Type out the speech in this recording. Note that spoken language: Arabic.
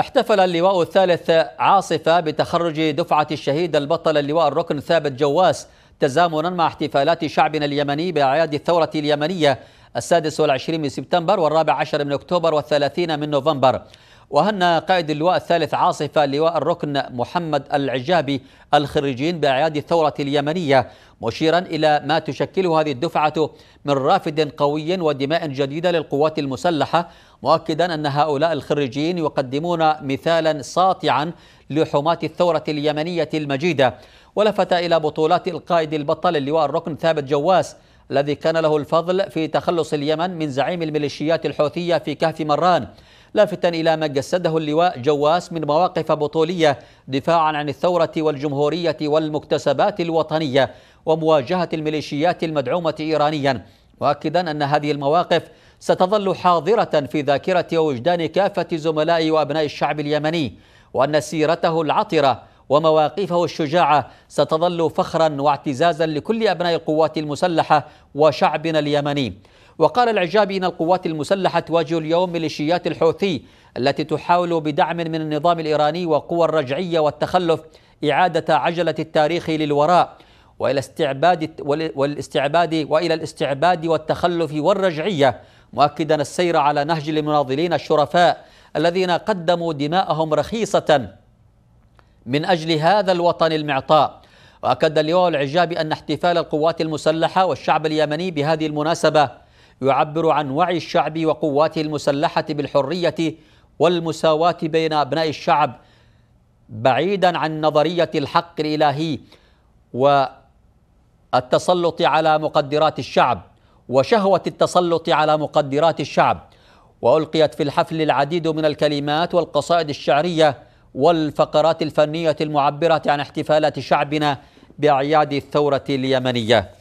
احتفل اللواء الثالث عاصفة بتخرج دفعة الشهيد البطل اللواء الركن ثابت جواس تزامنا مع احتفالات شعبنا اليمني بأعياد الثورة اليمنية السادس والعشرين من سبتمبر والرابع عشر من أكتوبر والثلاثين من نوفمبر وهنا قائد اللواء الثالث عاصفة لواء الركن محمد العجابي الخريجين بأعياد الثورة اليمنية مشيرا إلى ما تشكله هذه الدفعة من رافد قوي ودماء جديدة للقوات المسلحة مؤكدا أن هؤلاء الخريجين يقدمون مثالا ساطعا لحماة الثورة اليمنية المجيدة ولفت إلى بطولات القائد البطل اللواء الركن ثابت جواس الذي كان له الفضل في تخلص اليمن من زعيم الميليشيات الحوثية في كهف مران لافتا إلى ما جسده اللواء جواس من مواقف بطولية دفاعا عن الثورة والجمهورية والمكتسبات الوطنية ومواجهة الميليشيات المدعومة إيرانيا مؤكدا أن هذه المواقف ستظل حاضرة في ذاكرة وجدان كافة زملاء وأبناء الشعب اليمني وأن سيرته العطرة ومواقفه الشجاعة ستظل فخرا واعتزازا لكل أبناء القوات المسلحة وشعبنا اليمني وقال العجابي إن القوات المسلحة تواجه اليوم ميليشيات الحوثي التي تحاول بدعم من النظام الإيراني وقوى الرجعية والتخلف إعادة عجلة التاريخ للوراء والى استعباد والاستعباد والى الاستعباد والتخلف والرجعيه مؤكدا السير على نهج المناضلين الشرفاء الذين قدموا دماءهم رخيصه من أجل هذا الوطن المعطاء وأكد اللواء العجابي أن احتفال القوات المسلحة والشعب اليمني بهذه المناسبة يعبر عن وعي الشعب وقواته المسلحة بالحرية والمساواة بين أبناء الشعب بعيدا عن نظرية الحق الإلهي والتسلط على مقدرات الشعب وشهوة التسلط على مقدرات الشعب وألقيت في الحفل العديد من الكلمات والقصائد الشعرية والفقرات الفنية المعبرة عن احتفالات شعبنا بأعياد الثورة اليمنية